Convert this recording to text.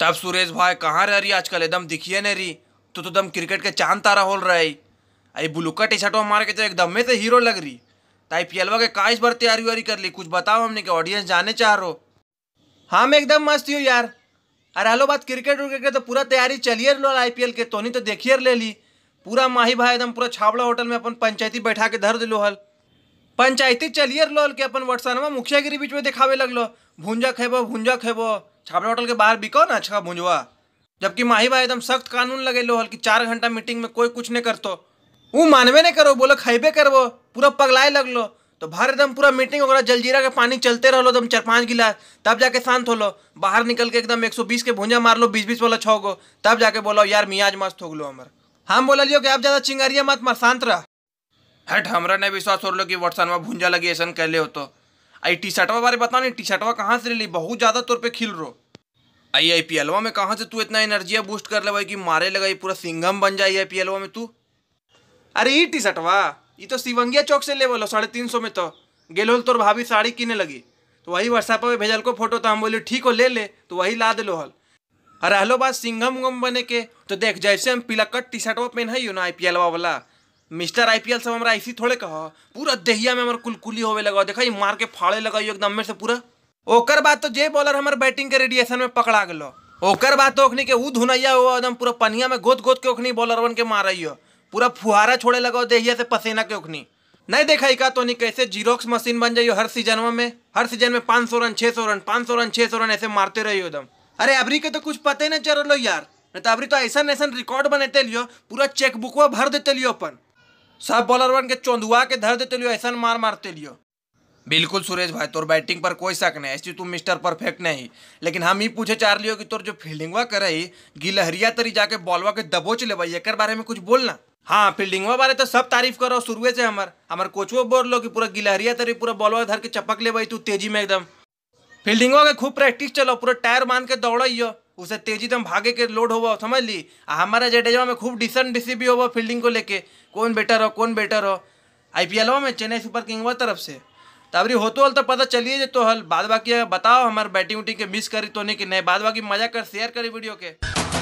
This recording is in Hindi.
तब सुरेश भाई कहाँ रह रही आजकल एकदम दिखिए नहीं रही तो तो दम क्रिकेट के चांद तारा होल रही आई ब्लूका टी शर्टवा मार के तो एकदम में से हीरो लग रही तो आई पी के का इस बार तैयारी वारी कर ली कुछ बताओ हमने के ऑडियंस जाने चाह रो हाँ मैं एकदम मस्त हूँ यार अरे हेलो बात क्रिकेट उर्केट के तो पूरा तैयारी चलिए लो आई के तो नहीं तो देखिए ले ली पूरा माही भाई एकदम पूरा छावड़ा होटल में अपन पंचायती बैठा के धर दिलो हल पंचायती चलिए लो हल के अपन वटसानमा मुखिया के बीच में दिखावे लगलो भूंजा खेबो भूंजा खेबो छापरा होटल के बाहर बिको ना अच्छा भुंजवा जबकि माही भाई एकदम सख्त कानून लगे लो हल्की चार घंटा मीटिंग में कोई कुछ नहीं तो वो मानवे नहीं करो बोलो खैबे करवो पूरा पगलाए लगलो तो बाहर एकदम पूरा मीटिंग वगैरह जलजीरा के पानी चलते रहो एकदम चार पाँच गिलास तब जाके शांत हो लो बाहर निकल के एकदम बीस के भूंजा मार लो बीस बीस वाला छो गो तब जाके बोलो यार मियाज मस्त हो गलो हमार हम बोला लियो कि आप ज़्यादा चिंगारिया मत मार शांत रह हट हमारा नहीं विश्वास हो रो कि वटसन में भूंजा लगी ऐसा कहले हो तो आई टी शर्टवा बारे बता नहीं टी शर्टवा कहाँ से ले ली बहुत ज़्यादा तौर पर खिल रो आई आई पी एलवा में कहाँ से तू इतना एनर्जिया बूस्ट कर ले भाई कि मारे लगा पूरा सिंघम बन जाए आई पी एलवा में तू अरे ये टी शर्टवा ये तो शिवंगिया चौक से ले बोलो साढ़े तीन सौ में तो गेलो तोर भाभी साड़ी किने लगी तो वही व्हाट्सएप पर भेजल को फोटो तो हम बोले ठीक हो ले ले तो वही ला दे अरे हलो बात सिंघम उंगम बने के तो देख जैसे हम पीला कट टी शर्टवा पहन है ना आई पी एलवा वाला मिस्टर आईपीएल सब हमारा ऐसी थोड़े कह पूरा दहिया में हमारे कुलकुली होवे लगा देखा ये मार के फाड़े लगा एकदम में से पूरा ओकर बात तो जे बॉलर हमारे बैटिंग के रेडिएशन में पकड़ा गलो ओकर बात तो अखनी के ऊ धुनैया हुआ एकदम पूरा पनिया में गोद गोद के अखनी बॉलर बन के मारियो पूरा फुहारा छोड़े लगा दहिया से पसीना के अखनी नहीं देखा का तो नहीं कैसे जीरोक्स मशीन बन जाइयो हर सीजन में हर सीजन में पाँच सौ रन छः सौ रन पाँच सौ रन छः सौ रन ऐसे मारते रहियो एकदम अरे अबरी के तो कुछ पता ही नहीं चल रहा यार नहीं तो अबरी तो ऐसा ऐसा रिकॉर्ड बनते लियो पूरा चेकबुकवा भर देते लियो अपन सब बॉलर बन के चौंधुआ के धर देते लियो ऐसा मार मारते लियो बिल्कुल सुरेश भाई तोर बैटिंग पर कोई शक नहीं ऐसी तुम मिस्टर परफेक्ट नहीं लेकिन हम ही पूछे चार लियो कि तोर जो फील्डिंगवा कर रही गिलहरिया तरी जाके बॉलवा के दबोच ले भाई एक बारे में कुछ बोलना हाँ फील्डिंगवा बारे तो सब तारीफ करो शुरुए से हमार हमार कोचवो बोल लो कि पूरा गिलहरिया तरी पूरा बॉलवा धर के चपक ले भाई तू तेजी में एकदम फील्डिंगवा के खूब प्रैक्टिस चलो पूरा टायर मान के दौड़ो उसे तेजी एकदम भागे के लोड हो समझ ली हमारा जडेजा में खूब डिसन डिसी भी होगा फील्डिंग को लेके कौन बेटर हो कौन बेटर हो आई पी एल में चेन्नई सुपर किंग हुआ तरफ से अभी होते हल तो पता चलिए तो हल बाद बाकी बताओ हमारे बैटिंग उटिंग के मिस करी तो नहीं कि नहीं बाद बाकी मजा कर शेयर करी वीडियो के